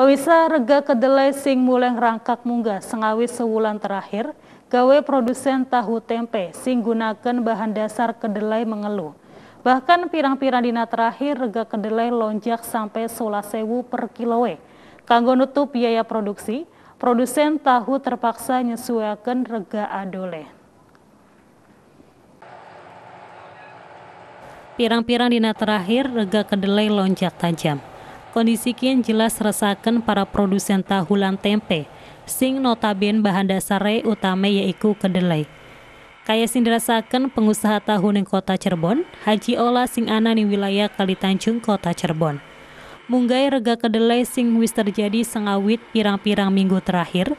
Pemirsa rega kedelai sing mulai rangkak munggah sengawis sewulan terakhir, gawe produsen tahu tempe sing gunakan bahan dasar kedelai mengeluh. Bahkan pirang-pirang dina terakhir rega kedelai lonjak sampai solasewu per kiloe. Kanggo nutup biaya produksi, produsen tahu terpaksa nyesuaikan rega adole. Pirang-pirang dina terakhir rega kedelai lonjak tajam. Kondisi kian jelas resaken para produsen tahu lan tempe, sing notaben bahan re utama yaitu kedelai. Kaya sing dirasakan pengusaha tahu ning kota Cirebon, Haji Ola sing ana ning wilayah Kali kota Cirebon. Munggai rega kedelai sing wis terjadi sengawit pirang-pirang minggu terakhir,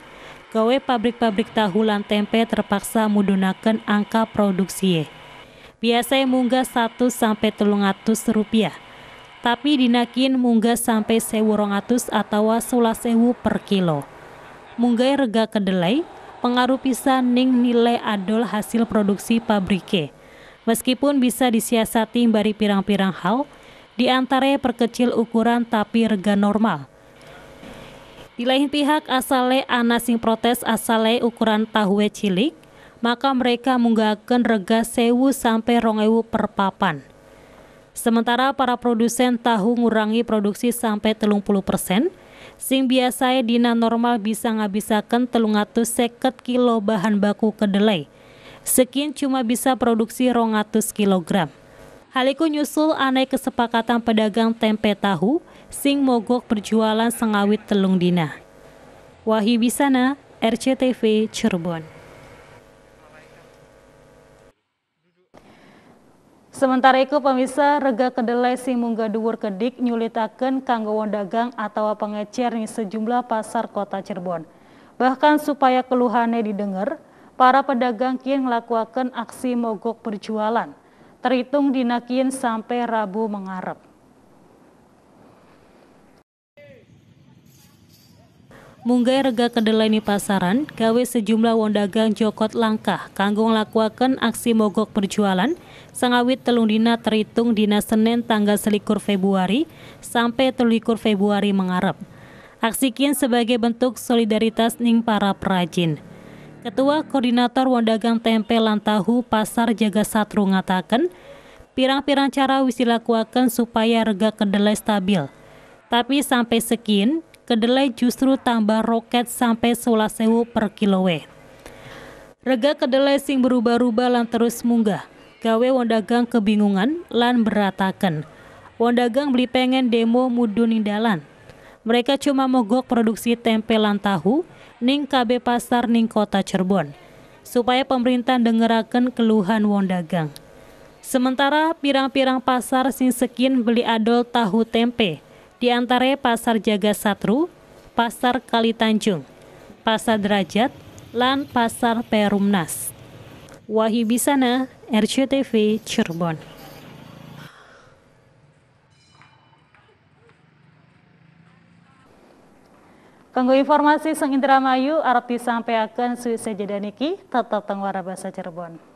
gawe pabrik-pabrik tahu lan tempe terpaksa mudunaken angka produksi. Biasanya munggah 1 sampai 300 rupiah tapi dinakin munggah sampai sewu rongatus atau sula sewu per kilo. Munggai rega kedelai, pengaruh pisan ning nilai adol hasil produksi pabrike. Meskipun bisa disiasati bari pirang-pirang hal, diantara perkecil ukuran tapi rega normal. Di lain pihak asale anasing protes asale ukuran tahu cilik, maka mereka munggahkan rega sewu sampai rongewu per papan. Sementara para produsen tahu ngurangi produksi sampai telung puluh persen, sing biasa dina normal bisa ngabisakan telung atus seket kilo bahan baku kedelai. Sekin cuma bisa produksi rong atus kilogram. Haliku nyusul aneh kesepakatan pedagang tempe tahu, sing mogok berjualan sengawit telung dina. Wahibisana, Bisana, RCTV Cirebon. Sementara itu pemirsa rega kedelai simungga Duwur kedik nyulitaken kanggo wong dagang atau pengecer di sejumlah pasar kota Cirebon. Bahkan supaya keluhannya didengar, para pedagang kian melakukan aksi mogok berjualan. Terhitung dinakin sampai Rabu mengarep. munggai rega kedelai ni pasaran gawe sejumlah wondagang dagang jokot langkah kanggung lakukan aksi mogok perjualan sangawit telung dina terhitung dina Senin tanggal selikur Februari sampai telikur Februari mengarep. Aksi kin sebagai bentuk solidaritas ning para perajin. Ketua Koordinator wondagang Tempe Lantahu Pasar Jaga Satru ngatakan, pirang-pirang cara wis dilakukan supaya rega kedelai stabil. Tapi sampai sekin, kedelai justru tambah roket sampai seolah sewu per kilowe. Rega kedelai sing berubah-ubah lan terus munggah. Gawe wondagang kebingungan lan beratakan. Wondagang beli pengen demo mudun ning dalan. Mereka cuma mogok produksi tempe lan tahu ning KB pasar ning kota Cirebon supaya pemerintah dengeraken keluhan wondagang. Sementara pirang-pirang pasar sing sekin beli adol tahu tempe di antara Pasar Jaga Satru, Pasar Kali Tanjung, Pasar Derajat, dan Pasar Perumnas. Wahibisana, RCTV Cirebon. Kanggo informasi Sang Indramayu sampai disampaikan suwi jadaniki, tetap tengwara bahasa Cirebon.